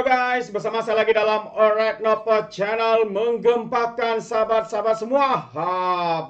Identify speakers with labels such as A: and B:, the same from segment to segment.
A: Yo guys, bersama saya lagi dalam Alright Nova Channel menggempakan sahabat-sahabat semua ha,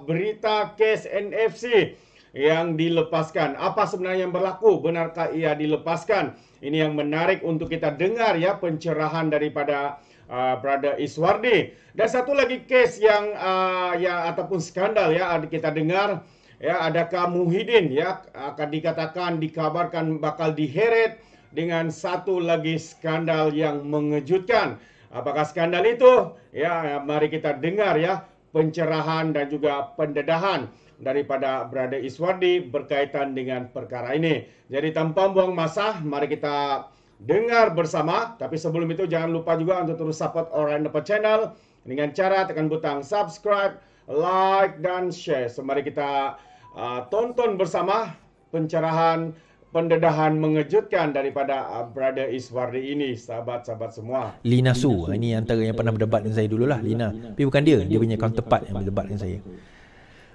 A: berita case NFC yang dilepaskan. Apa sebenarnya yang berlaku? Benarkah ia dilepaskan? Ini yang menarik untuk kita dengar ya pencerahan daripada uh, Brother Iswardi. Dan satu lagi case yang uh, ya ataupun skandal ya kita dengar ya adakah Muhyiddin ya akan dikatakan dikabarkan bakal diheret dengan satu lagi skandal yang mengejutkan. Apakah skandal itu? Ya, mari kita dengar ya pencerahan dan juga pendedahan daripada Brada Iswardi berkaitan dengan perkara ini. Jadi tanpa buang masa, mari kita dengar bersama. Tapi sebelum itu jangan lupa juga untuk terus support Orang Dapat Channel dengan cara tekan butang subscribe, like, dan share. So, mari kita uh, tonton bersama pencerahan pendedahan mengejutkan daripada uh, brother Iswardi ini sahabat-sahabat semua.
B: Lina Su, Lina eh, Su ini antara yang pernah berdebat dengan saya dulu lah. Lina. Tapi bukan dia, dia punya counterpart yang berdebat dengan saya.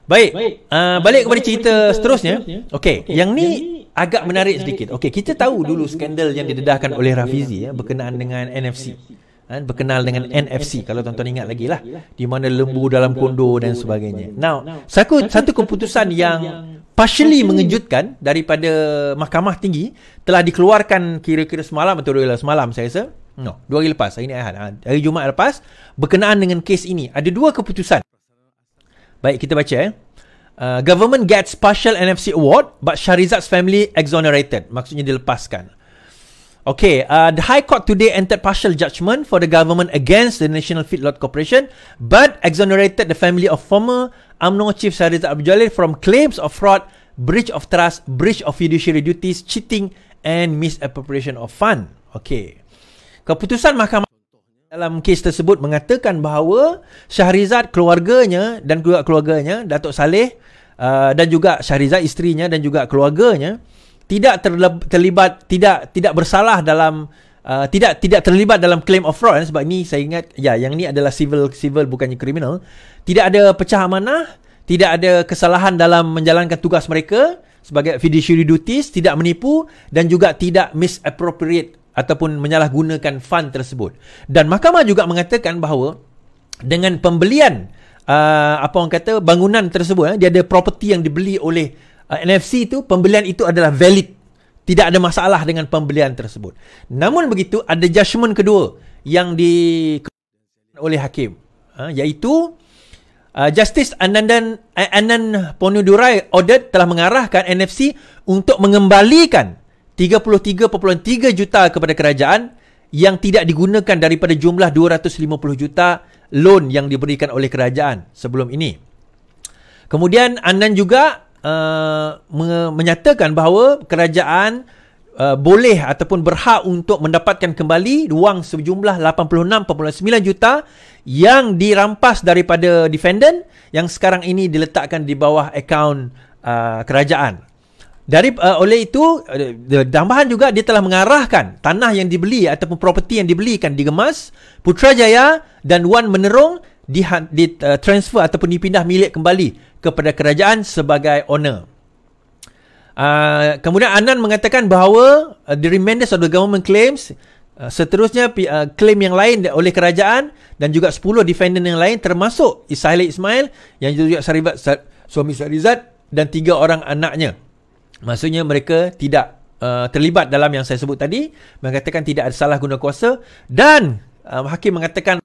B: Baik. Uh, balik kepada cerita seterusnya. Okey, yang ni agak menarik sedikit. Okey, kita tahu dulu skandal yang didedahkan oleh Rafizi ya berkenaan dengan NFC kan, berkenal dengan NFC kalau tuan-tuan lah, ingat lagi lah di mana lembu dalam kondo dan sebagainya. Now, satu satu keputusan yang partially mengejutkan daripada mahkamah tinggi telah dikeluarkan kira-kira semalam atau dua semalam saya rasa. No, dua hari lepas, hari ni Ahad. Ah, hari Jumaat lepas, berkenaan dengan kes ini. Ada dua keputusan. Baik, kita baca eh. Uh, government gets partial NFC award but Sharizat's family exonerated. Maksudnya dilepaskan. Okay, uh, the High Court today entered partial judgment for the government against the National Feedlot Corporation but exonerated the family of former UMNO Chief Syariz Abdul Jalil from claims of fraud, breach of trust, breach of fiduciary duties, cheating and misappropriation of fund. Okay. Keputusan mahkamah dalam kes tersebut mengatakan bahawa Syahrizad keluarganya dan keluarga keluarganya Datuk Saleh uh, dan juga Syahrizad isterinya dan juga keluarganya tidak terlibat tidak tidak bersalah dalam uh, tidak tidak terlibat dalam claim of fraud eh, sebab ni saya ingat ya yang ni adalah civil civil bukannya kriminal. tidak ada pecah amanah tidak ada kesalahan dalam menjalankan tugas mereka sebagai fiduciary duties tidak menipu dan juga tidak misappropriate ataupun menyalahgunakan fund tersebut dan mahkamah juga mengatakan bahawa dengan pembelian uh, apa orang kata bangunan tersebut eh, dia ada property yang dibeli oleh uh, NFC itu pembelian itu adalah valid tidak ada masalah dengan pembelian tersebut namun begitu ada judgement kedua yang di oleh hakim uh, iaitu uh, justice Anandan Anand Ponudurai ordered telah mengarahkan NFC untuk mengembalikan 33.3 juta kepada kerajaan yang tidak digunakan daripada jumlah 250 juta loan yang diberikan oleh kerajaan sebelum ini. Kemudian Anan juga Uh, me menyatakan bahawa kerajaan uh, boleh ataupun berhak untuk mendapatkan kembali wang sejumlah 86.9 juta yang dirampas daripada defendant yang sekarang ini diletakkan di bawah akaun uh, kerajaan. Dari uh, oleh itu tambahan juga dia telah mengarahkan tanah yang dibeli ataupun properti yang dibelikan di Gemas, Putrajaya dan Wan menerung di, di uh, transfer ataupun dipindah milik kembali kepada kerajaan sebagai owner. Uh, kemudian Anan mengatakan bahawa uh, the remainder of the government claims uh, seterusnya uh, claim yang lain oleh kerajaan dan juga 10 defendant yang lain termasuk Ismail Ismail yang juga Sarifat suami Sarizat dan tiga orang anaknya. Maksudnya mereka tidak uh, terlibat dalam yang saya sebut tadi, mengatakan tidak ada salah guna kuasa dan uh, hakim mengatakan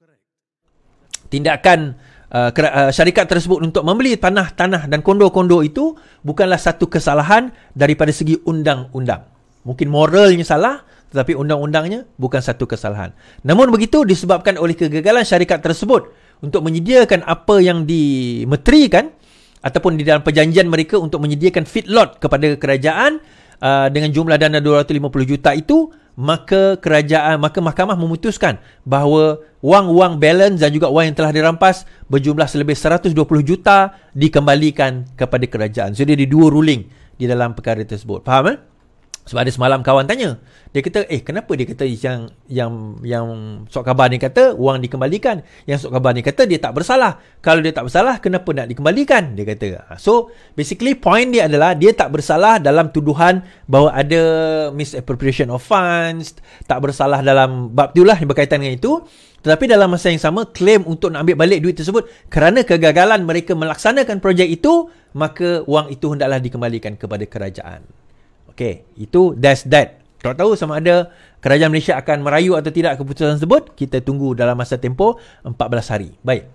B: tindakan uh, uh, syarikat tersebut untuk membeli tanah-tanah dan kondo-kondo itu bukanlah satu kesalahan daripada segi undang-undang. Mungkin moralnya salah tetapi undang-undangnya bukan satu kesalahan. Namun begitu disebabkan oleh kegagalan syarikat tersebut untuk menyediakan apa yang dimeterikan ataupun di dalam perjanjian mereka untuk menyediakan feedlot kepada kerajaan uh, dengan jumlah dana 250 juta itu maka kerajaan maka mahkamah memutuskan bahawa wang-wang balance dan juga wang yang telah dirampas berjumlah selebih 120 juta dikembalikan kepada kerajaan. So dia ada dua ruling di dalam perkara tersebut. Faham eh? sebab ada semalam kawan tanya. Dia kata, "Eh, kenapa dia kata yang yang yang sok khabar ni kata wang dikembalikan? Yang sok khabar ni kata dia tak bersalah. Kalau dia tak bersalah, kenapa nak dikembalikan?" Dia kata. Ah, so, basically point dia adalah dia tak bersalah dalam tuduhan bahawa ada misappropriation of funds, tak bersalah dalam bab itulah yang berkaitan dengan itu. Tetapi dalam masa yang sama claim untuk nak ambil balik duit tersebut kerana kegagalan mereka melaksanakan projek itu, maka wang itu hendaklah dikembalikan kepada kerajaan. Okey, itu that's that. Tak tahu sama ada kerajaan Malaysia akan merayu atau tidak keputusan tersebut. Kita tunggu dalam masa tempoh 14 hari. Baik.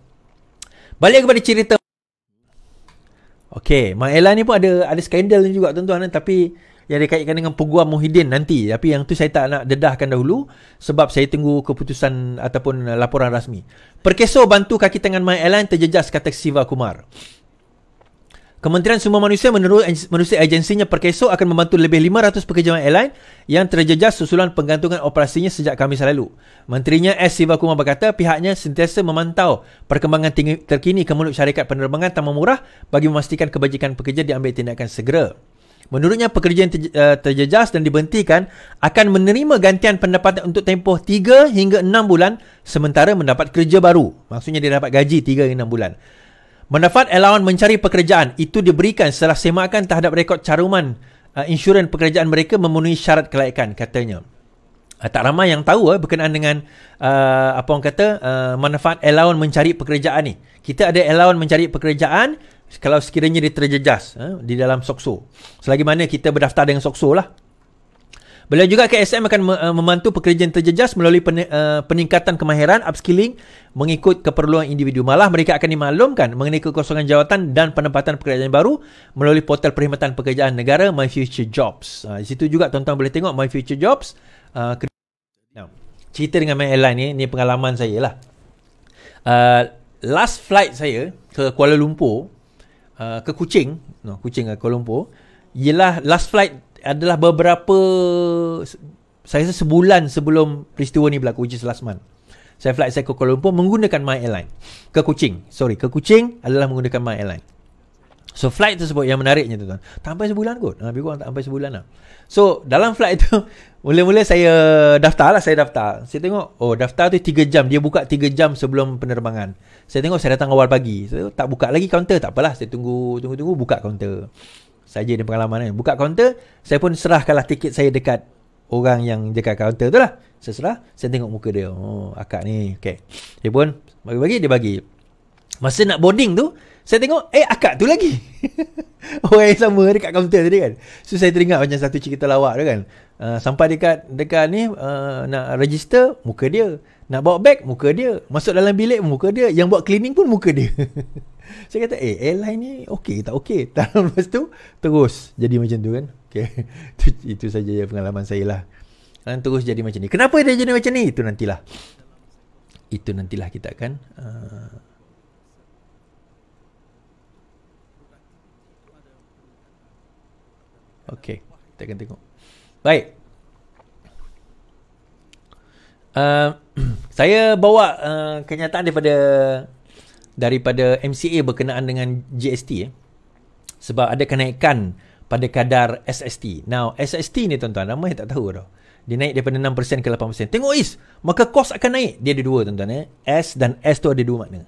B: Balik kepada cerita. Okey, Mak Ella ni pun ada ada skandal ni juga tuan-tuan tapi yang dikaitkan dengan peguam Muhyiddin nanti. Tapi yang tu saya tak nak dedahkan dahulu sebab saya tunggu keputusan ataupun laporan rasmi. Perkeso bantu kaki tangan Mak Ella terjejas kata Siva Kumar. Kementerian Sumber Manusia menurut manusia agensinya Perkeso akan membantu lebih 500 pekerja airline yang terjejas susulan penggantungan operasinya sejak Khamis lalu. Menterinya S. Sivakuma berkata pihaknya sentiasa memantau perkembangan tinggi, terkini kemulut syarikat penerbangan tanpa murah bagi memastikan kebajikan pekerja diambil tindakan segera. Menurutnya pekerja yang eh, terjejas dan dibentikan akan menerima gantian pendapatan untuk tempoh 3 hingga 6 bulan sementara mendapat kerja baru. Maksudnya dia dapat gaji 3 hingga 6 bulan. Mendapat Elawan mencari pekerjaan itu diberikan setelah semakan terhadap rekod caruman uh, insurans pekerjaan mereka memenuhi syarat kelayakan katanya. Uh, tak ramai yang tahu uh, berkenaan dengan uh, apa orang kata uh, manfaat Elawan mencari pekerjaan ni. Kita ada Elawan mencari pekerjaan kalau sekiranya diterjejas uh, eh, di dalam SOKSO. Selagi mana kita berdaftar dengan SOKSO lah. Beliau juga KSM akan eh, memantau pekerjaan yang terjejas melalui eh, peningkatan kemahiran upskilling mengikut keperluan individu. Malah mereka akan dimaklumkan mengenai kekosongan jawatan dan penempatan pekerjaan baru melalui portal perkhidmatan pekerjaan negara My Future Jobs. Ah, di situ juga tuan-tuan boleh tengok My Future Jobs. Ah, cerita dengan My Airline ni, ni pengalaman saya lah. Ah, last flight saya ke Kuala Lumpur, ke Kuching, no, Kuching ke Kuala Lumpur, ialah last flight adalah beberapa saya rasa sebulan sebelum peristiwa ni berlaku which is last month saya flight saya ke Kuala Lumpur menggunakan my airline ke Kuching sorry ke Kuching adalah menggunakan my airline So flight tersebut yang menariknya tuan-tuan Tak sampai sebulan kot Lebih ah, kurang tak sampai sebulan lah So dalam flight tu Mula-mula saya daftar lah Saya daftar Saya tengok Oh daftar tu 3 jam Dia buka 3 jam sebelum penerbangan Saya tengok saya datang awal pagi so, Tak buka lagi kaunter Tak apalah Saya tunggu Tunggu-tunggu buka kaunter saja ni pengalaman kan. Buka kaunter, saya pun serahkanlah tiket saya dekat orang yang dekat kaunter tu lah. Saya serah, saya tengok muka dia. Oh, akak ni. Okay. Dia pun bagi-bagi, dia bagi. Masa nak boarding tu, saya tengok, eh akak tu lagi. orang yang sama dekat kaunter tadi kan. So, saya teringat macam satu cerita lawak tu kan. Uh, sampai dekat dekat ni, uh, nak register, muka dia. Nak bawa beg, muka dia. Masuk dalam bilik, muka dia. Yang buat cleaning pun muka dia. Saya kata eh airline ni okey tak okey. Dan lepas tu terus jadi macam tu kan. Okay, itu itu saja pengalaman saya lah. Dan terus jadi macam ni. Kenapa dia jadi macam ni? Itu nantilah. Itu nantilah kita akan uh, Okay Kita akan tengok Baik uh, Saya bawa uh, Kenyataan daripada daripada MCA berkenaan dengan GST eh? sebab ada kenaikan pada kadar SST. Now, SST ni tuan-tuan, ramai tak tahu tau. Dia naik daripada 6% ke 8%. Tengok is, maka kos akan naik. Dia ada dua tuan-tuan. Eh? S dan S tu ada dua makna.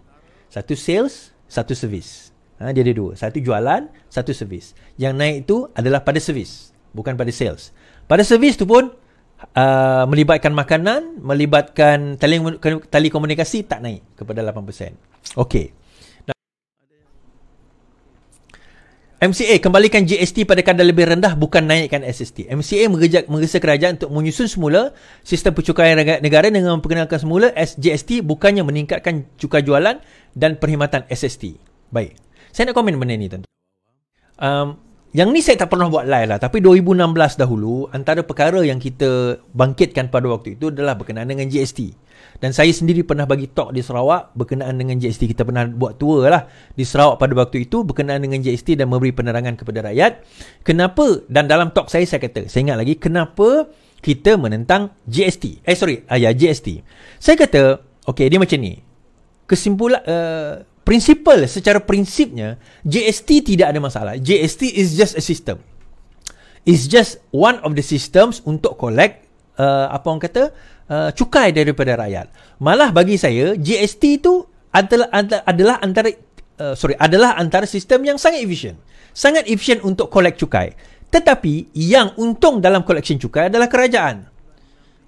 B: Satu sales, satu service. Ha, dia ada dua. Satu jualan, satu service. Yang naik tu adalah pada service. Bukan pada sales. Pada service tu pun, uh, melibatkan makanan, melibatkan telekomunikasi tak naik kepada 8%. Okay. MCA kembalikan GST pada kadar lebih rendah bukan naikkan SST. MCA mengejak mengesa kerajaan untuk menyusun semula sistem pencukaian negara dengan memperkenalkan semula SGST bukannya meningkatkan cukai jualan dan perkhidmatan SST. Baik. Saya nak komen benda ni tentu. Um, yang ni saya tak pernah buat live lah tapi 2016 dahulu antara perkara yang kita bangkitkan pada waktu itu adalah berkenaan dengan GST. Dan saya sendiri pernah bagi talk di Sarawak berkenaan dengan GST. Kita pernah buat tour lah di Sarawak pada waktu itu berkenaan dengan GST dan memberi penerangan kepada rakyat. Kenapa? Dan dalam talk saya, saya kata, saya ingat lagi, kenapa kita menentang GST? Eh, sorry. Ah, ya, GST. Saya kata, okay, dia macam ni. Kesimpulan, uh, eh, prinsipal secara prinsipnya, GST tidak ada masalah. GST is just a system. It's just one of the systems untuk collect, uh, apa orang kata, uh, cukai daripada rakyat. Malah bagi saya GST itu adalah adalah antara uh, sorry adalah antara sistem yang sangat efisien. Sangat efisien untuk kolek cukai. Tetapi yang untung dalam collection cukai adalah kerajaan.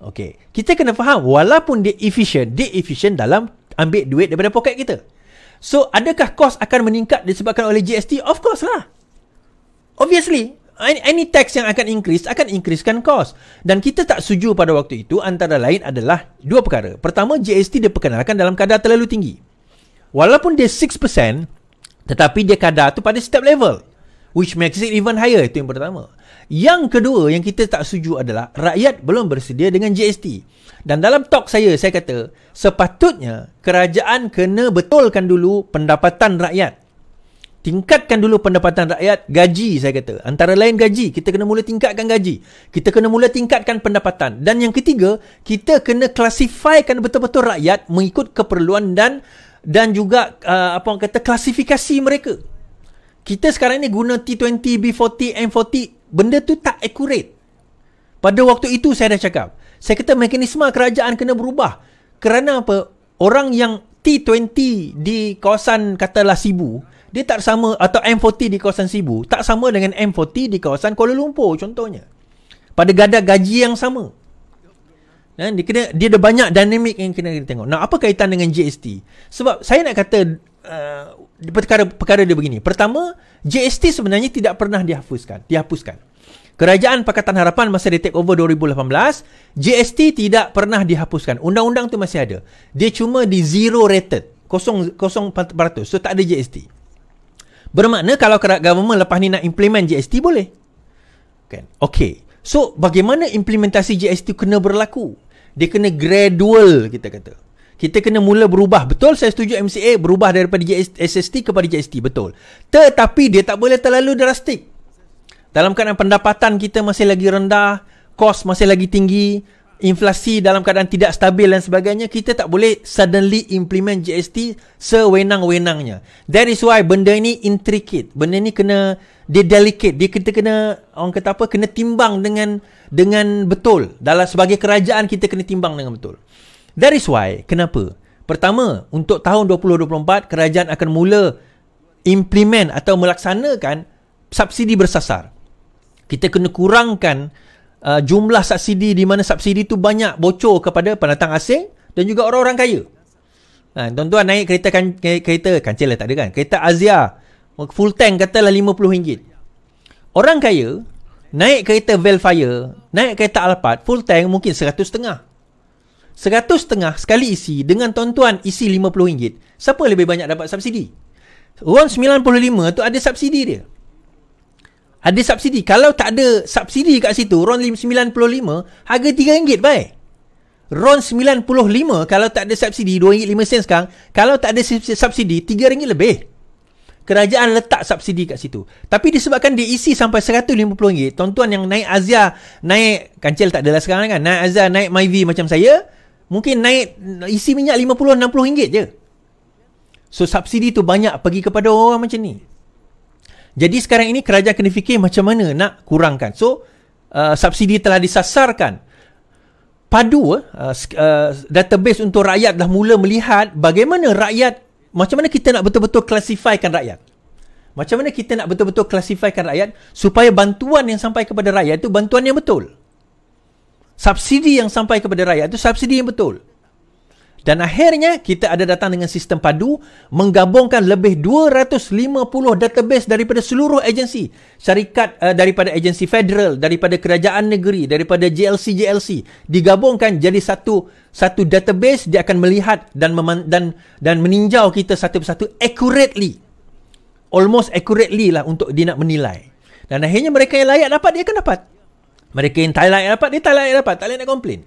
B: Okey, kita kena faham walaupun dia efisien, dia efisien dalam ambil duit daripada poket kita. So, adakah kos akan meningkat disebabkan oleh GST? Of course lah. Obviously, any tax yang akan increase akan increasekan cost dan kita tak setuju pada waktu itu antara lain adalah dua perkara pertama GST diperkenalkan dalam kadar terlalu tinggi walaupun dia 6% tetapi dia kadar tu pada step level which makes it even higher itu yang pertama yang kedua yang kita tak setuju adalah rakyat belum bersedia dengan GST dan dalam talk saya saya kata sepatutnya kerajaan kena betulkan dulu pendapatan rakyat tingkatkan dulu pendapatan rakyat gaji saya kata antara lain gaji kita kena mula tingkatkan gaji kita kena mula tingkatkan pendapatan dan yang ketiga kita kena klasifikkan betul-betul rakyat mengikut keperluan dan dan juga uh, apa orang kata klasifikasi mereka kita sekarang ni guna T20 B40 M40 benda tu tak accurate pada waktu itu saya dah cakap saya kata mekanisme kerajaan kena berubah kerana apa orang yang T20 di kawasan katalah Sibu dia tak sama atau M40 di kawasan Sibu tak sama dengan M40 di kawasan Kuala Lumpur contohnya. Pada gada gaji yang sama. Dan dia kena dia ada banyak dinamik yang kena kita tengok. Nah, apa kaitan dengan GST? Sebab saya nak kata uh, perkara perkara dia begini. Pertama, GST sebenarnya tidak pernah dihapuskan. Dihapuskan. Kerajaan Pakatan Harapan masa dia take over 2018, GST tidak pernah dihapuskan. Undang-undang tu masih ada. Dia cuma di zero rated. 0 0%. So tak ada GST. Bermakna kalau government lepas ni nak implement GST boleh. Kan? Okay. So bagaimana implementasi GST kena berlaku? Dia kena gradual kita kata. Kita kena mula berubah. Betul saya setuju MCA berubah daripada GST, SST kepada GST. Betul. Tetapi dia tak boleh terlalu drastik. Dalam keadaan pendapatan kita masih lagi rendah. Kos masih lagi tinggi inflasi dalam keadaan tidak stabil dan sebagainya kita tak boleh suddenly implement GST sewenang-wenangnya that is why benda ini intricate benda ini kena dia delicate dia kita kena orang kata apa kena timbang dengan dengan betul dalam sebagai kerajaan kita kena timbang dengan betul that is why kenapa pertama untuk tahun 2024 kerajaan akan mula implement atau melaksanakan subsidi bersasar kita kena kurangkan uh, jumlah subsidi di mana subsidi tu banyak bocor kepada pendatang asing dan juga orang-orang kaya. Ha, tuan-tuan naik kereta kan, kereta kancil lah, tak ada kan. Kereta Azia full tank katalah RM50. Orang kaya naik kereta Velfire, naik kereta Alphard full tank mungkin seratus setengah. seratus setengah sekali isi dengan tuan-tuan isi RM50. Siapa lebih banyak dapat subsidi? Orang 95 tu ada subsidi dia. Ada subsidi. Kalau tak ada subsidi kat situ, RON 95, harga RM3, baik. RON 95, kalau tak ada subsidi, RM2.5 sekarang. Kalau tak ada subsidi, RM3 lebih. Kerajaan letak subsidi kat situ. Tapi disebabkan dia isi sampai RM150, tuan-tuan yang naik Azia, naik kancil tak adalah sekarang kan, naik Azia, naik Myvi macam saya, mungkin naik isi minyak RM50, RM60 je. So subsidi tu banyak pergi kepada orang macam ni. Jadi sekarang ini kerajaan kena fikir macam mana nak kurangkan. So, uh, subsidi telah disasarkan. Padu, eh, uh, uh, database untuk rakyat dah mula melihat bagaimana rakyat, macam mana kita nak betul-betul klasifikan rakyat. Macam mana kita nak betul-betul klasifikan rakyat supaya bantuan yang sampai kepada rakyat itu bantuan yang betul. Subsidi yang sampai kepada rakyat itu subsidi yang betul. Dan akhirnya kita ada datang dengan sistem padu menggabungkan lebih 250 database daripada seluruh agensi. Syarikat uh, daripada agensi federal, daripada kerajaan negeri, daripada JLC-JLC digabungkan jadi satu satu database dia akan melihat dan meman- dan dan meninjau kita satu persatu accurately. Almost accurately lah untuk dia nak menilai. Dan akhirnya mereka yang layak dapat dia akan dapat. Mereka yang tak layak dapat dia tak layak dapat. Tak layak nak komplain.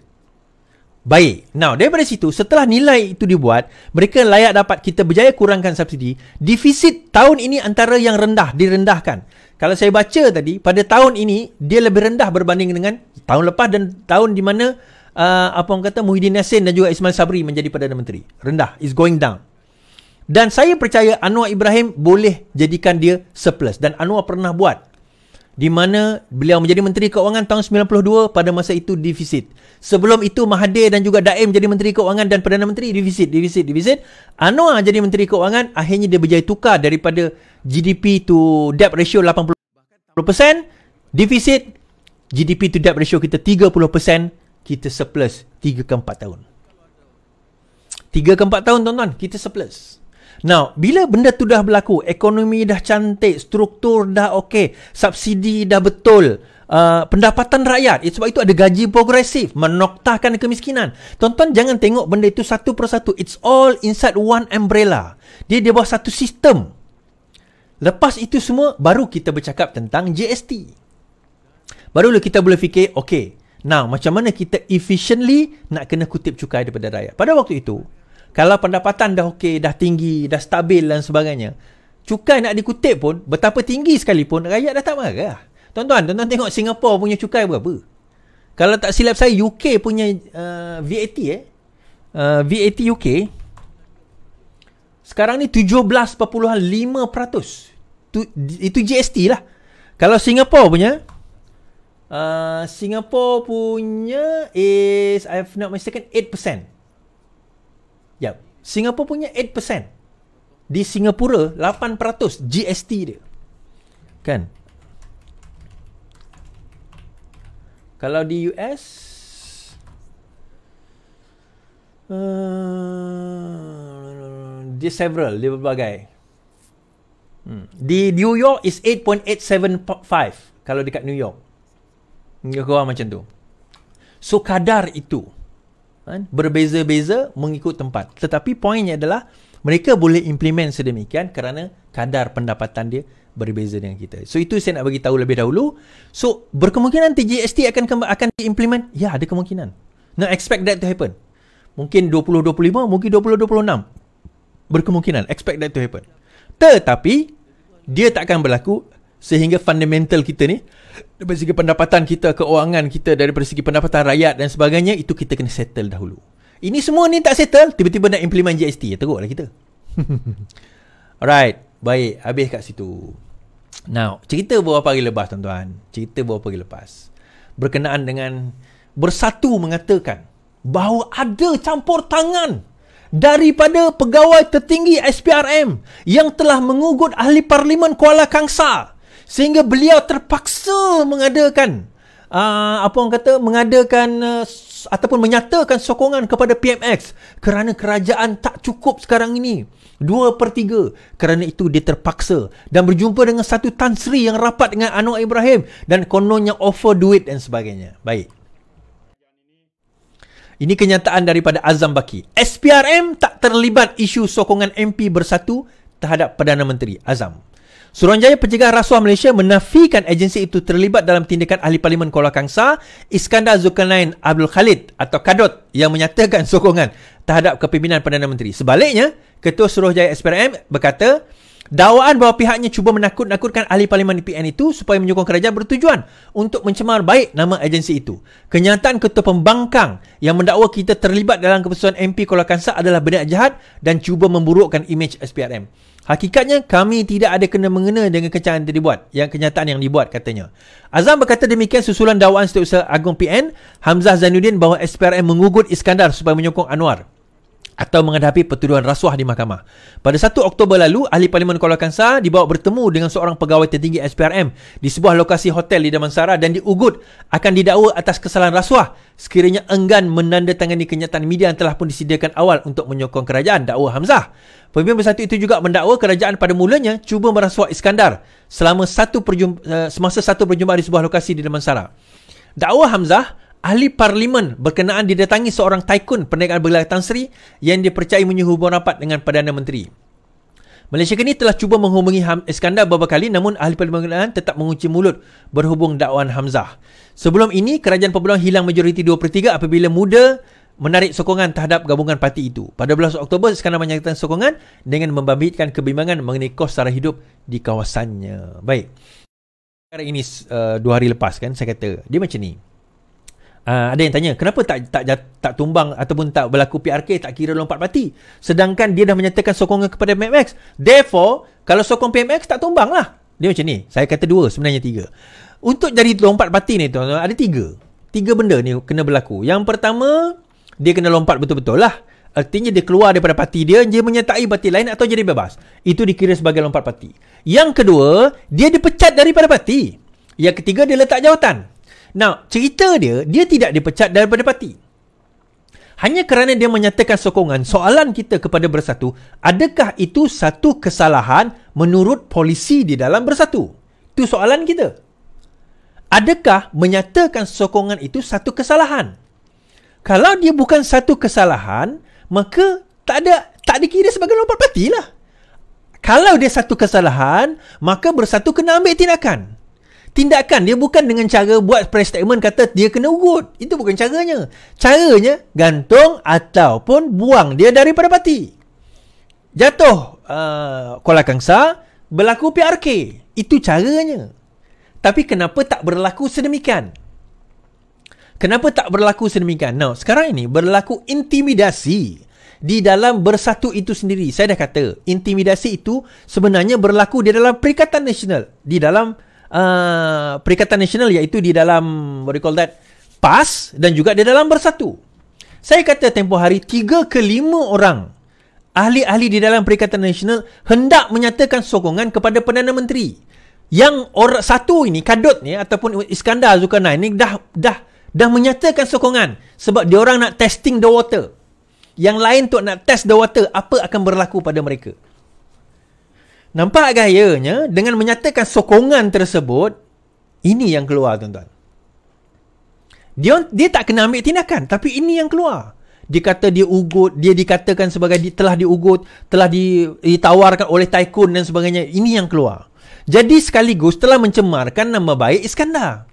B: Baik. Now, daripada situ, setelah nilai itu dibuat, mereka layak dapat kita berjaya kurangkan subsidi. Defisit tahun ini antara yang rendah, direndahkan. Kalau saya baca tadi, pada tahun ini, dia lebih rendah berbanding dengan tahun lepas dan tahun di mana uh, apa orang kata Muhyiddin Yassin dan juga Ismail Sabri menjadi Perdana Menteri. Rendah. is going down. Dan saya percaya Anwar Ibrahim boleh jadikan dia surplus. Dan Anwar pernah buat di mana beliau menjadi menteri keuangan tahun 92 pada masa itu defisit. Sebelum itu Mahathir dan juga Daim jadi menteri keuangan dan perdana menteri defisit, defisit, defisit. Anwar jadi menteri keuangan akhirnya dia berjaya tukar daripada GDP to debt ratio 80% defisit GDP to debt ratio kita 30% kita surplus 3 ke 4 tahun. 3 ke 4 tahun tuan-tuan kita surplus. Now, bila benda tu dah berlaku, ekonomi dah cantik, struktur dah okey, subsidi dah betul, uh, pendapatan rakyat, eh, sebab itu ada gaji progresif, menoktahkan kemiskinan. Tonton jangan tengok benda itu satu persatu. It's all inside one umbrella. Dia di bawah satu sistem. Lepas itu semua, baru kita bercakap tentang GST. Barulah kita boleh fikir, okay, now macam mana kita efficiently nak kena kutip cukai daripada rakyat. Pada waktu itu, kalau pendapatan dah okey, dah tinggi, dah stabil dan sebagainya. Cukai nak dikutip pun, betapa tinggi sekalipun, rakyat dah tak marah. Lah. Tuan-tuan, tuan-tuan tengok Singapura punya cukai berapa? Kalau tak silap saya, UK punya uh, VAT eh. Uh, VAT UK. Sekarang ni 17.5%. Itu GST lah. Kalau Singapura punya, Uh, Singapura punya is I have not mistaken 8%. Yep. Singapura punya 8%. Di Singapura 8% GST dia. Kan? Kalau di US uh, dia several, dia berbagai. Hmm. Di New York is 8.875 kalau dekat New York. Dia kurang macam tu. So kadar itu Kan? berbeza-beza mengikut tempat. Tetapi poinnya adalah mereka boleh implement sedemikian kerana kadar pendapatan dia berbeza dengan kita. So itu saya nak bagi tahu lebih dahulu. So berkemungkinan TGST akan kemb- akan diimplement? Ya, ada kemungkinan. Not expect that to happen. Mungkin 2025, mungkin 2026. Berkemungkinan expect that to happen. Tetapi dia tak akan berlaku sehingga fundamental kita ni daripada segi pendapatan kita keuangan kita daripada segi pendapatan rakyat dan sebagainya itu kita kena settle dahulu ini semua ni tak settle tiba-tiba nak implement GST ya teruk lah kita alright baik habis kat situ now cerita beberapa hari lepas tuan-tuan cerita beberapa hari lepas berkenaan dengan bersatu mengatakan bahawa ada campur tangan daripada pegawai tertinggi SPRM yang telah mengugut ahli parlimen Kuala Kangsar sehingga beliau terpaksa mengadakan uh, apa orang kata mengadakan uh, ataupun menyatakan sokongan kepada PMX kerana kerajaan tak cukup sekarang ini 2/3 kerana itu dia terpaksa dan berjumpa dengan satu Tan Sri yang rapat dengan Anwar Ibrahim dan kononnya offer duit dan sebagainya baik ini kenyataan daripada Azam Baki. SPRM tak terlibat isu sokongan MP bersatu terhadap Perdana Menteri Azam. Suruhanjaya Pencegah Rasuah Malaysia menafikan agensi itu terlibat dalam tindakan Ahli Parlimen Kuala Kangsar Iskandar Zulkarnain Abdul Khalid atau Kadot yang menyatakan sokongan terhadap kepimpinan Perdana Menteri. Sebaliknya, Ketua Suruhanjaya SPRM berkata, dakwaan bahawa pihaknya cuba menakut-nakutkan Ahli Parlimen PN itu supaya menyokong kerajaan bertujuan untuk mencemar baik nama agensi itu. Kenyataan Ketua Pembangkang yang mendakwa kita terlibat dalam keputusan MP Kuala Kangsar adalah benar jahat dan cuba memburukkan imej SPRM. Hakikatnya kami tidak ada kena mengena dengan kecangan yang dibuat yang kenyataan yang dibuat katanya. Azam berkata demikian susulan dakwaan Setiausaha Agung PN Hamzah Zainuddin bahawa SPRM mengugut Iskandar supaya menyokong Anwar atau menghadapi pertuduhan rasuah di mahkamah. Pada 1 Oktober lalu, Ahli Parlimen Kuala Kangsar dibawa bertemu dengan seorang pegawai tertinggi SPRM di sebuah lokasi hotel di Damansara dan diugut akan didakwa atas kesalahan rasuah sekiranya enggan menandatangani kenyataan media yang telah pun disediakan awal untuk menyokong kerajaan, dakwa Hamzah. Pemimpin bersatu itu juga mendakwa kerajaan pada mulanya cuba merasuah Iskandar selama satu perjumpa, eh, semasa satu perjumpaan di sebuah lokasi di Damansara. Dakwa Hamzah ahli parlimen berkenaan didatangi seorang taikun perniagaan bergelar Tan Sri yang dipercayai menyuruh hubungan rapat dengan Perdana Menteri. Malaysia kini telah cuba menghubungi Ham Iskandar beberapa kali namun ahli parlimen berkenaan tetap mengunci mulut berhubung dakwaan Hamzah. Sebelum ini, kerajaan perpuluhan hilang majoriti 2 per 3 apabila muda menarik sokongan terhadap gabungan parti itu. Pada 11 Oktober, Iskandar menyatakan sokongan dengan membabitkan kebimbangan mengenai kos sara hidup di kawasannya. Baik. Sekarang ini uh, dua hari lepas kan saya kata dia macam ni. Uh, ada yang tanya kenapa tak tak tak tumbang ataupun tak berlaku PRK tak kira lompat parti sedangkan dia dah menyatakan sokongan kepada PMX therefore kalau sokong PMX tak tumbang lah dia macam ni saya kata dua sebenarnya tiga untuk jadi lompat parti ni tuan-tuan ada tiga tiga benda ni kena berlaku yang pertama dia kena lompat betul-betul lah artinya dia keluar daripada parti dia dia menyertai parti lain atau jadi bebas itu dikira sebagai lompat parti yang kedua dia dipecat daripada parti yang ketiga dia letak jawatan Now, cerita dia, dia tidak dipecat daripada parti. Hanya kerana dia menyatakan sokongan, soalan kita kepada Bersatu, adakah itu satu kesalahan menurut polisi di dalam Bersatu? Itu soalan kita. Adakah menyatakan sokongan itu satu kesalahan? Kalau dia bukan satu kesalahan, maka tak ada tak dikira sebagai lompat parti lah. Kalau dia satu kesalahan, maka Bersatu kena ambil tindakan tindakan dia bukan dengan cara buat press statement kata dia kena urut itu bukan caranya caranya gantung ataupun buang dia daripada parti jatuh uh, kolak angsa berlaku PRK itu caranya tapi kenapa tak berlaku sedemikian kenapa tak berlaku sedemikian now sekarang ini berlaku intimidasi di dalam bersatu itu sendiri saya dah kata intimidasi itu sebenarnya berlaku di dalam perikatan nasional di dalam uh, Perikatan Nasional iaitu di dalam what do you call that PAS dan juga di dalam Bersatu. Saya kata tempoh hari tiga ke 5 orang ahli-ahli di dalam Perikatan Nasional hendak menyatakan sokongan kepada Perdana Menteri. Yang orang satu ini Kadut ni ataupun Iskandar Zulkarnain ini dah dah dah menyatakan sokongan sebab dia orang nak testing the water. Yang lain tu nak test the water apa akan berlaku pada mereka. Nampak gayanya dengan menyatakan sokongan tersebut, ini yang keluar tuan-tuan. Dia, dia tak kena ambil tindakan tapi ini yang keluar. Dia kata dia ugut, dia dikatakan sebagai di, telah diugut, telah di, ditawarkan oleh Taikun dan sebagainya. Ini yang keluar. Jadi sekaligus telah mencemarkan nama baik Iskandar.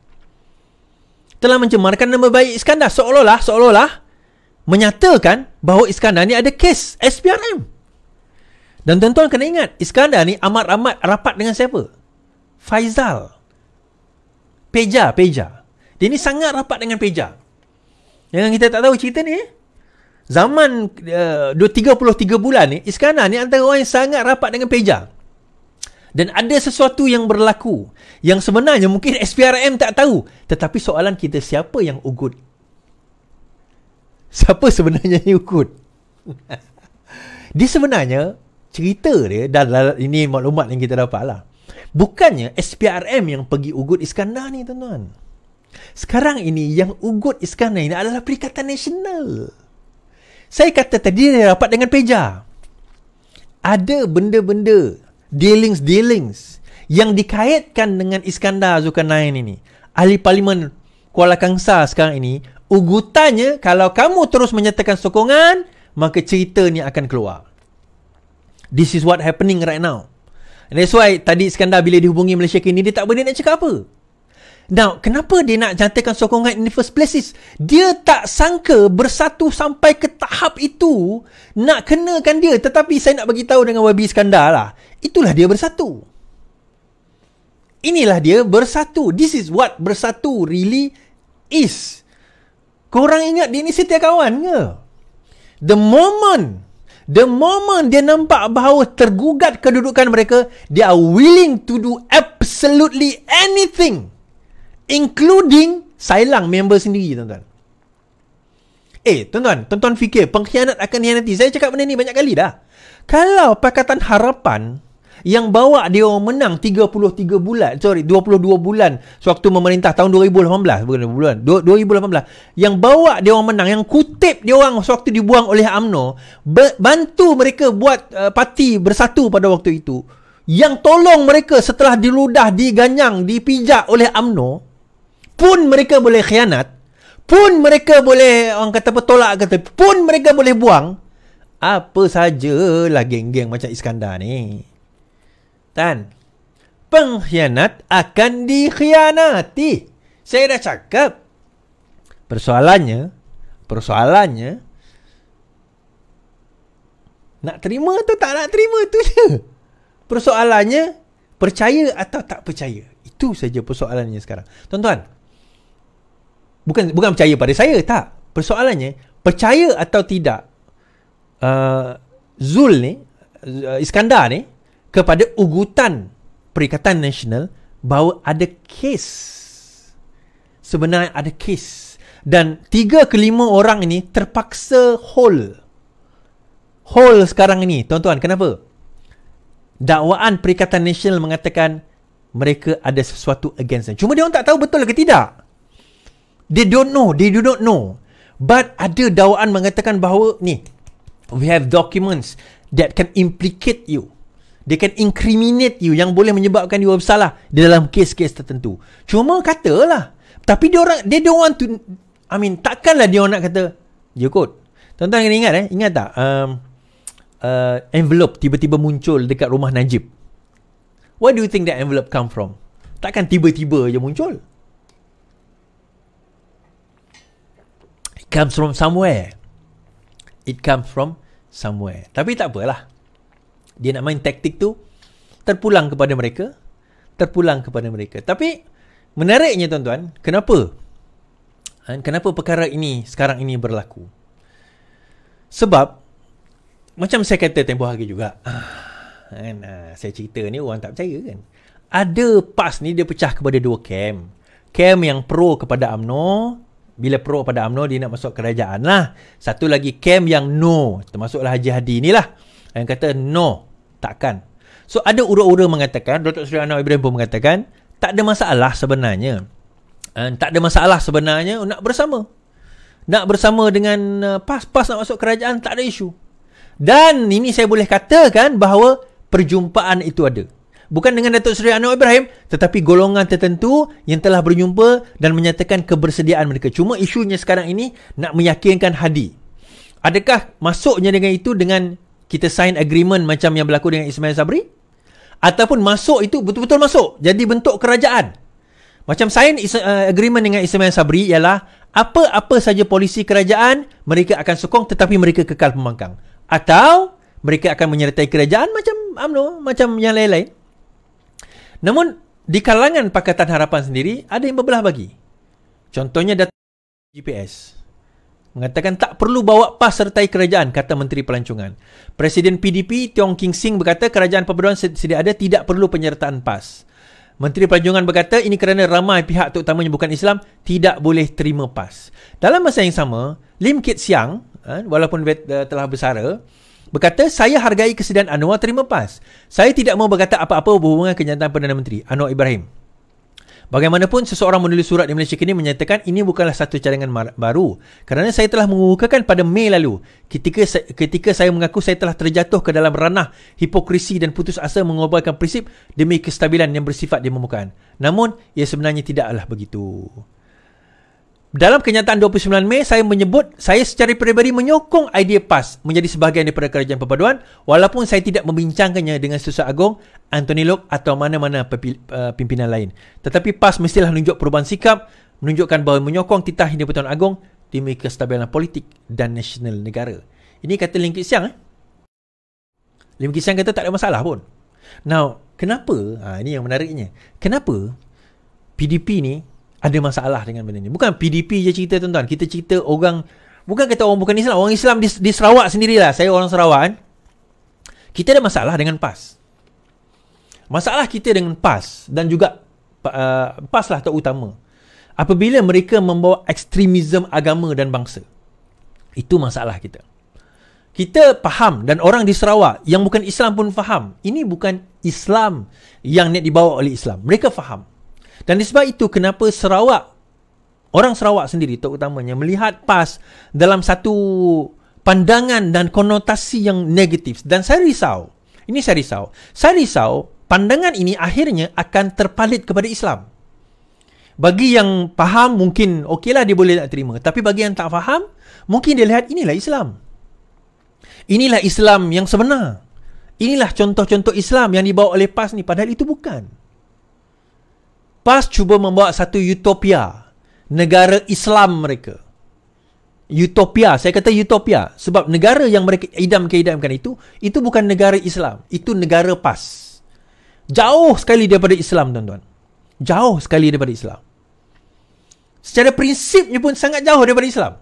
B: Telah mencemarkan nama baik Iskandar. Seolah-olah, seolah-olah menyatakan bahawa Iskandar ni ada kes SPRM. Dan tuan-tuan kena ingat Iskandar ni amat-amat rapat dengan siapa? Faizal Peja, Peja Dia ni sangat rapat dengan Peja Yang kita tak tahu cerita ni eh? Zaman eh, uh, 33 bulan ni Iskandar ni antara orang yang sangat rapat dengan Peja Dan ada sesuatu yang berlaku Yang sebenarnya mungkin SPRM tak tahu Tetapi soalan kita siapa yang ugut? Siapa sebenarnya yang ugut? Dia sebenarnya cerita dia dan ini maklumat yang kita dapat lah. Bukannya SPRM yang pergi Ugut Iskandar ni tuan-tuan. Sekarang ini yang Ugut Iskandar ini adalah Perikatan Nasional. Saya kata tadi dia rapat dengan Peja. Ada benda-benda dealings-dealings yang dikaitkan dengan Iskandar Zulkarnain ini. Ahli Parlimen Kuala Kangsar sekarang ini ugutannya kalau kamu terus menyatakan sokongan maka cerita ni akan keluar. This is what happening right now. And that's why tadi Iskandar bila dihubungi Malaysia kini, dia tak boleh nak cakap apa. Now, kenapa dia nak jantakan sokongan in the first places? Dia tak sangka bersatu sampai ke tahap itu nak kenakan dia. Tetapi saya nak bagi tahu dengan YB Iskandar lah. Itulah dia bersatu. Inilah dia bersatu. This is what bersatu really is. Korang ingat dia ni setia kawan ke? The moment the moment dia nampak bahawa tergugat kedudukan mereka, they are willing to do absolutely anything including sailang member sendiri tuan-tuan. Eh, tuan-tuan, tuan-tuan fikir pengkhianat akan dihianati. Saya cakap benda ni banyak kali dah. Kalau Pakatan Harapan yang bawa dia orang menang 33 bulan sorry 22 bulan sewaktu memerintah tahun 2018 bukan 2 bulan 2018 yang bawa dia orang menang yang kutip dia orang sewaktu dibuang oleh AMNO bantu mereka buat uh, parti bersatu pada waktu itu yang tolong mereka setelah diludah diganyang dipijak oleh AMNO pun mereka boleh khianat pun mereka boleh orang kata petolak kata pun mereka boleh buang apa sajalah geng-geng macam Iskandar ni. Dan pengkhianat akan dikhianati. Saya dah cakap. Persoalannya, persoalannya, nak terima atau tak nak terima tu je. Persoalannya, percaya atau tak percaya. Itu saja persoalannya sekarang. Tuan-tuan, bukan, bukan percaya pada saya, tak. Persoalannya, percaya atau tidak, uh, Zul ni, uh, Iskandar ni, kepada ugutan Perikatan Nasional bahawa ada kes. Sebenarnya ada kes. Dan tiga ke lima orang ini terpaksa hold. Hold sekarang ini. Tuan-tuan, kenapa? Dakwaan Perikatan Nasional mengatakan mereka ada sesuatu against them. Cuma dia orang tak tahu betul ke tidak. They don't know. They do not know. But ada dakwaan mengatakan bahawa ni, we have documents that can implicate you. Dia can incriminate you yang boleh menyebabkan you bersalah di dalam kes-kes tertentu. Cuma katalah. Tapi dia orang they don't want to I mean takkanlah dia nak kata dia ya kot. tuan kena ingat eh, ingat tak? Um, uh, envelope tiba-tiba muncul dekat rumah Najib. Where do you think that envelope come from? Takkan tiba-tiba je muncul? It comes from somewhere. It comes from somewhere. Tapi tak apalah dia nak main taktik tu terpulang kepada mereka terpulang kepada mereka tapi menariknya tuan-tuan kenapa ha, kenapa perkara ini sekarang ini berlaku sebab macam saya kata tempoh hari juga ah, kan, ah, saya cerita ni orang tak percaya kan ada PAS ni dia pecah kepada dua kem kem yang pro kepada AMNO bila pro pada AMNO dia nak masuk kerajaan lah satu lagi kem yang no termasuklah Haji Hadi ni lah yang kata no Takkan. So ada ura-ura mengatakan, Dr. Sri Anwar Ibrahim pun mengatakan, tak ada masalah sebenarnya. Uh, tak ada masalah sebenarnya nak bersama. Nak bersama dengan eh, PAS-PAS uh, nak masuk kerajaan, tak ada isu. Dan ini saya boleh katakan bahawa perjumpaan itu ada. Bukan dengan Datuk Seri Anwar Ibrahim tetapi golongan tertentu yang telah berjumpa dan menyatakan kebersediaan mereka. Cuma isunya sekarang ini nak meyakinkan hadi. Adakah masuknya dengan itu dengan kita sign agreement macam yang berlaku dengan Ismail Sabri ataupun masuk itu betul-betul masuk jadi bentuk kerajaan macam sign is, uh, agreement dengan Ismail Sabri ialah apa-apa saja polisi kerajaan mereka akan sokong tetapi mereka kekal pembangkang atau mereka akan menyertai kerajaan macam UMNO macam yang lain-lain namun di kalangan Pakatan Harapan sendiri ada yang berbelah bagi contohnya data GPS mengatakan tak perlu bawa PAS sertai kerajaan, kata Menteri Pelancongan. Presiden PDP, Tiong King Sing berkata kerajaan perpaduan sedia ada tidak perlu penyertaan PAS. Menteri Pelancongan berkata ini kerana ramai pihak terutamanya bukan Islam tidak boleh terima PAS. Dalam masa yang sama, Lim Kit Siang, eh, walaupun eh, telah bersara, berkata saya hargai kesediaan Anwar terima PAS. Saya tidak mau berkata apa-apa berhubungan kenyataan Perdana Menteri Anwar Ibrahim. Bagaimanapun seseorang menulis surat di Malaysia kini menyatakan ini bukanlah satu cadangan mar- baru kerana saya telah mengukuhkan pada Mei lalu ketika saya, ketika saya mengaku saya telah terjatuh ke dalam ranah hipokrisi dan putus asa mengobarkan prinsip demi kestabilan yang bersifat di permukaan. Namun ia sebenarnya tidaklah begitu. Dalam kenyataan 29 Mei, saya menyebut saya secara peribadi menyokong idea PAS menjadi sebahagian daripada kerajaan perpaduan walaupun saya tidak membincangkannya dengan Susah Agong, Anthony Locke atau mana-mana eh, pimpinan lain. Tetapi PAS mestilah menunjuk perubahan sikap, menunjukkan bahawa menyokong titah Hindia Pertuan Agong demi kestabilan politik dan nasional negara. Ini kata Lim Kit Siang. Eh? Kit Siang kata tak ada masalah pun. Now, kenapa? Ha, ini yang menariknya. Kenapa PDP ni ada masalah dengan benda ni. Bukan PDP je cerita tuan-tuan. Kita cerita orang bukan kata orang bukan Islam, orang Islam di, di Sarawak sendirilah. Saya orang Sarawak kan. Kita ada masalah dengan PAS. Masalah kita dengan PAS dan juga uh, PAS lah terutama. Apabila mereka membawa ekstremisme agama dan bangsa. Itu masalah kita. Kita faham dan orang di Sarawak yang bukan Islam pun faham. Ini bukan Islam yang nak dibawa oleh Islam. Mereka faham. Dan disebab itu kenapa Sarawak orang Sarawak sendiri terutamanya melihat PAS dalam satu pandangan dan konotasi yang negatif dan saya risau. Ini saya risau. Saya risau pandangan ini akhirnya akan terpalit kepada Islam. Bagi yang faham mungkin okeylah dia boleh nak terima tapi bagi yang tak faham mungkin dia lihat inilah Islam. Inilah Islam yang sebenar. Inilah contoh-contoh Islam yang dibawa oleh PAS ni padahal itu bukan. PAS cuba membawa satu utopia negara Islam mereka. Utopia, saya kata utopia sebab negara yang mereka idam keidamkan itu itu bukan negara Islam, itu negara PAS. Jauh sekali daripada Islam, tuan-tuan. Jauh sekali daripada Islam. Secara prinsipnya pun sangat jauh daripada Islam.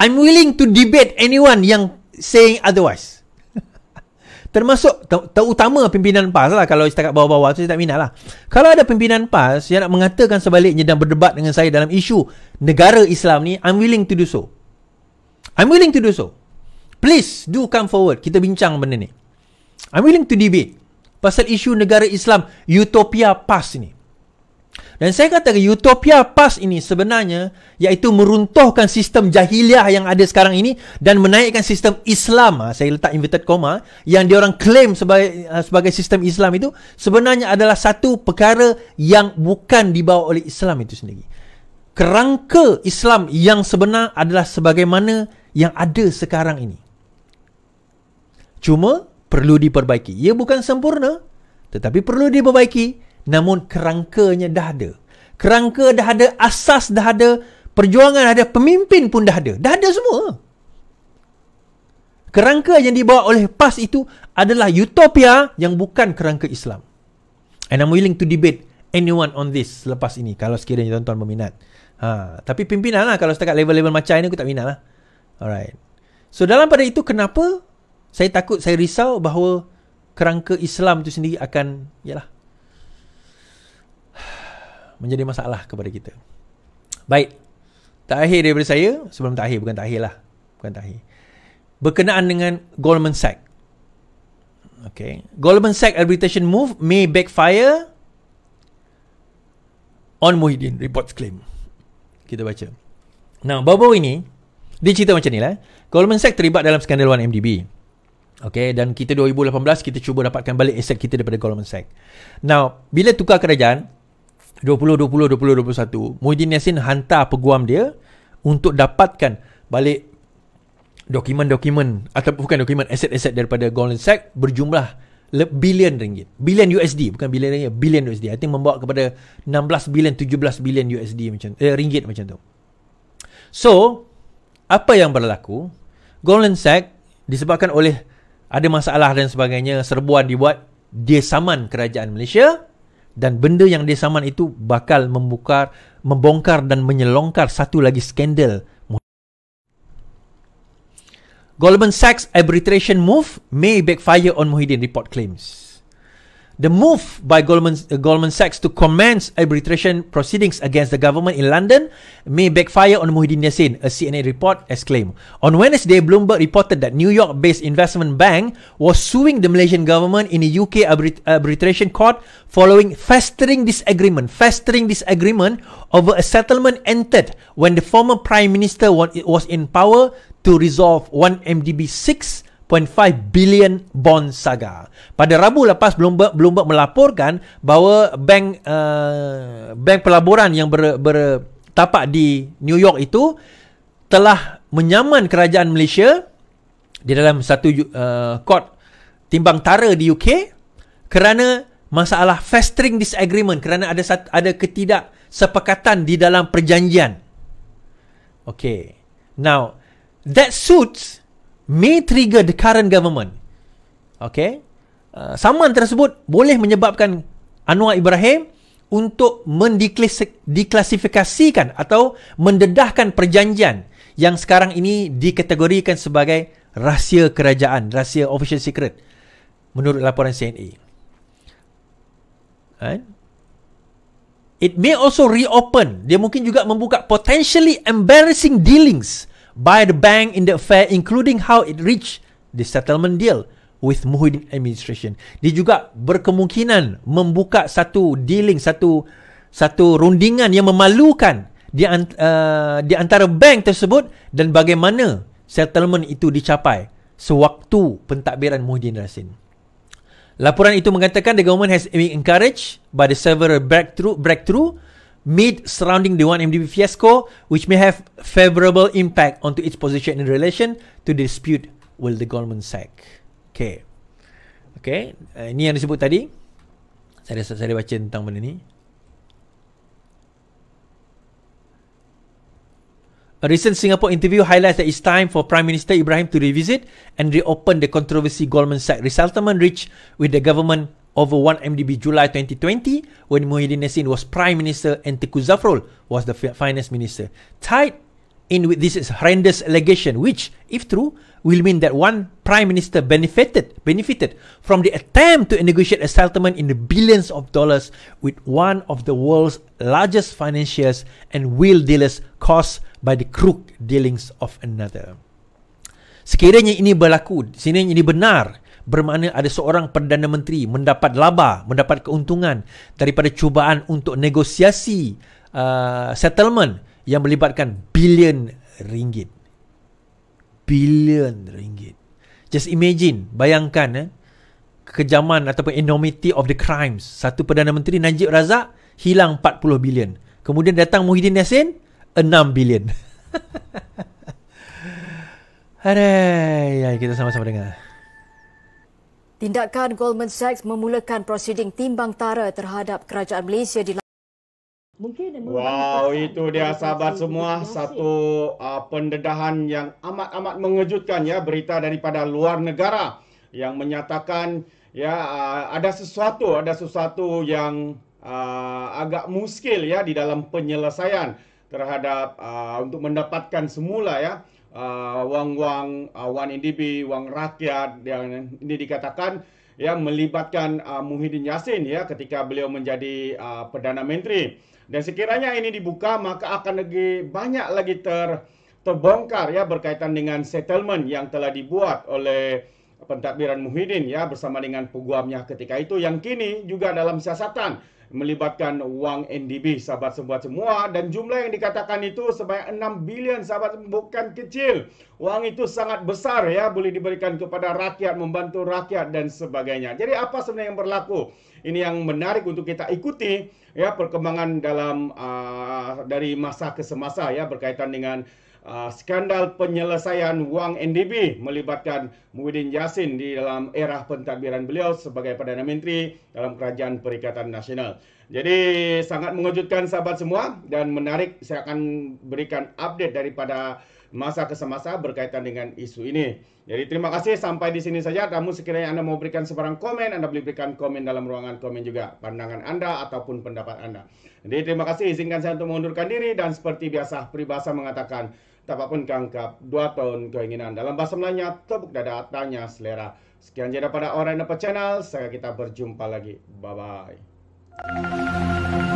B: I'm willing to debate anyone yang saying otherwise termasuk terutama pimpinan PAS lah kalau setakat bawah-bawah tu saya tak minat lah kalau ada pimpinan PAS yang nak mengatakan sebaliknya dan berdebat dengan saya dalam isu negara Islam ni I'm willing to do so I'm willing to do so please do come forward kita bincang benda ni I'm willing to debate pasal isu negara Islam utopia PAS ni dan saya kata utopia PAS ini sebenarnya iaitu meruntuhkan sistem jahiliah yang ada sekarang ini dan menaikkan sistem Islam. Ha, saya letak inverted comma yang diorang claim sebagai ha, sebagai sistem Islam itu sebenarnya adalah satu perkara yang bukan dibawa oleh Islam itu sendiri. Kerangka Islam yang sebenar adalah sebagaimana yang ada sekarang ini. Cuma perlu diperbaiki. Ia bukan sempurna tetapi perlu diperbaiki namun kerangkanya dah ada. Kerangka dah ada, asas dah ada, perjuangan ada, pemimpin pun dah ada. Dah ada semua. Kerangka yang dibawa oleh PAS itu adalah utopia yang bukan kerangka Islam. And I'm willing to debate anyone on this selepas ini kalau sekiranya tuan-tuan berminat. Ha, tapi pimpinan lah kalau setakat level-level macam ini aku tak minat lah. Alright. So dalam pada itu kenapa saya takut, saya risau bahawa kerangka Islam itu sendiri akan, yalah, menjadi masalah kepada kita. Baik. Terakhir daripada saya, sebelum tak akhir, bukan tak akhir lah. Bukan tak akhir. Berkenaan dengan Goldman Sachs. Okay. Goldman Sachs arbitration move may backfire on Muhyiddin. Reports claim. Kita baca. Nah, baru-baru ini, dia cerita macam ni lah. Eh. Goldman Sachs terlibat dalam skandal 1MDB. Okay, dan kita 2018 kita cuba dapatkan balik aset kita daripada Goldman Sachs. Now, bila tukar kerajaan, 2020-2021 Muhyiddin Yassin hantar peguam dia untuk dapatkan balik dokumen-dokumen atau bukan dokumen aset-aset daripada Goldman Sachs berjumlah bilion ringgit. Bilion USD bukan bilion ringgit, bilion USD. I think membawa kepada 16 bilion 17 bilion USD macam eh, ringgit macam tu. So, apa yang berlaku? Goldman Sachs disebabkan oleh ada masalah dan sebagainya serbuan dibuat dia saman kerajaan Malaysia dan benda yang dia saman itu bakal membuka membongkar dan menyelongkar satu lagi skandal Goldman Sachs arbitration move may backfire on Muhyiddin report claims. The move by Goldman, uh, Goldman Sachs to commence arbitration proceedings against the government in London may backfire on Muhyiddin Yassin, a CNA report exclaimed. On Wednesday, Bloomberg reported that New York based investment bank was suing the Malaysian government in a UK arbit- arbitration court following festering disagreement, festering disagreement over a settlement entered when the former Prime Minister was in power to resolve 1MDB 6 1.5 billion bond saga. Pada Rabu lepas Bloomberg, Bloomberg melaporkan bahawa bank uh, bank pelaburan yang ber, ber tapak di New York itu telah menyaman kerajaan Malaysia di dalam satu uh, court timbang tara di UK kerana masalah festering disagreement kerana ada satu, ada ketidaksepakatan di dalam perjanjian. Okay. Now, that suits may trigger the current government. Okay? Uh, saman tersebut boleh menyebabkan Anwar Ibrahim untuk mendiklasifikasikan atau mendedahkan perjanjian yang sekarang ini dikategorikan sebagai rahsia kerajaan, rahsia official secret menurut laporan CNA. Kan? It may also reopen. Dia mungkin juga membuka potentially embarrassing dealings by the bank in the affair including how it reached the settlement deal with Muhyiddin administration. Dia juga berkemungkinan membuka satu dealing, satu satu rundingan yang memalukan di, uh, di antara bank tersebut dan bagaimana settlement itu dicapai sewaktu pentadbiran Muhyiddin Rasin. Laporan itu mengatakan the government has been encouraged by the several breakthrough breakthrough mid surrounding the 1MDB fiasco, which may have favorable impact onto its position in relation to the dispute with the Goldman Sachs. Okay. Okay, uh, eh, ini yang disebut tadi. Saya rasa saya baca tentang benda ni. A recent Singapore interview highlights that it's time for Prime Minister Ibrahim to revisit and reopen the controversy Goldman Sachs resettlement reached with the government over 1MDB July 2020 when Muhyiddin Nassim was Prime Minister and Tiku Zafrul was the Finance Minister. Tied in with this is horrendous allegation which, if true, will mean that one Prime Minister benefited, benefited from the attempt to negotiate a settlement in the billions of dollars with one of the world's largest financiers and wheel dealers caused by the crook dealings of another. Sekiranya ini berlaku, sekiranya ini benar, bermakna ada seorang Perdana Menteri mendapat laba, mendapat keuntungan daripada cubaan untuk negosiasi uh, settlement yang melibatkan bilion ringgit. Bilion ringgit. Just imagine, bayangkan eh, kekejaman ataupun enormity of the crimes. Satu Perdana Menteri Najib Razak hilang 40 bilion. Kemudian datang Muhyiddin Yassin, 6 bilion. Hai, kita sama-sama
A: dengar. Tindakan Goldman Sachs memulakan prosiding timbang tara terhadap kerajaan Malaysia di wow, itu dia sahabat semua satu uh, pendedahan yang amat-amat mengejutkan ya berita daripada luar negara yang menyatakan ya uh, ada sesuatu ada sesuatu yang uh, agak muskil ya di dalam penyelesaian terhadap uh, untuk mendapatkan semula ya Ah, wang-wang uh, uh, 1NDB, wang rakyat yang ini dikatakan ya melibatkan uh, Muhyiddin Yassin ya ketika beliau menjadi uh, Perdana Menteri. Dan sekiranya ini dibuka maka akan lagi banyak lagi ter terbongkar ya berkaitan dengan settlement yang telah dibuat oleh pentadbiran Muhyiddin ya bersama dengan peguamnya ketika itu yang kini juga dalam siasatan melibatkan wang NDB sahabat semua semua dan jumlah yang dikatakan itu sebanyak 6 bilion sahabat bukan kecil. Wang itu sangat besar ya boleh diberikan kepada rakyat membantu rakyat dan sebagainya. Jadi apa sebenarnya yang berlaku? Ini yang menarik untuk kita ikuti ya perkembangan dalam uh, dari masa ke semasa ya berkaitan dengan Ah, skandal penyelesaian wang NDB melibatkan Muhyiddin Yassin di dalam era pentadbiran beliau sebagai Perdana Menteri dalam Kerajaan Perikatan Nasional. Jadi sangat mengejutkan sahabat semua dan menarik saya akan berikan update daripada masa ke semasa berkaitan dengan isu ini. Jadi terima kasih sampai di sini saja. Namun sekiranya anda mau berikan sebarang komen, anda boleh berikan komen dalam ruangan komen juga pandangan anda ataupun pendapat anda. Jadi terima kasih izinkan saya untuk mengundurkan diri dan seperti biasa peribahasa mengatakan. Tak Dapatpun kangkap dua tahun keinginan dalam bahasa Melayu tepuk dada tanya selera. Sekian saja pada orang yang channel. Sekarang kita berjumpa lagi. Bye-bye.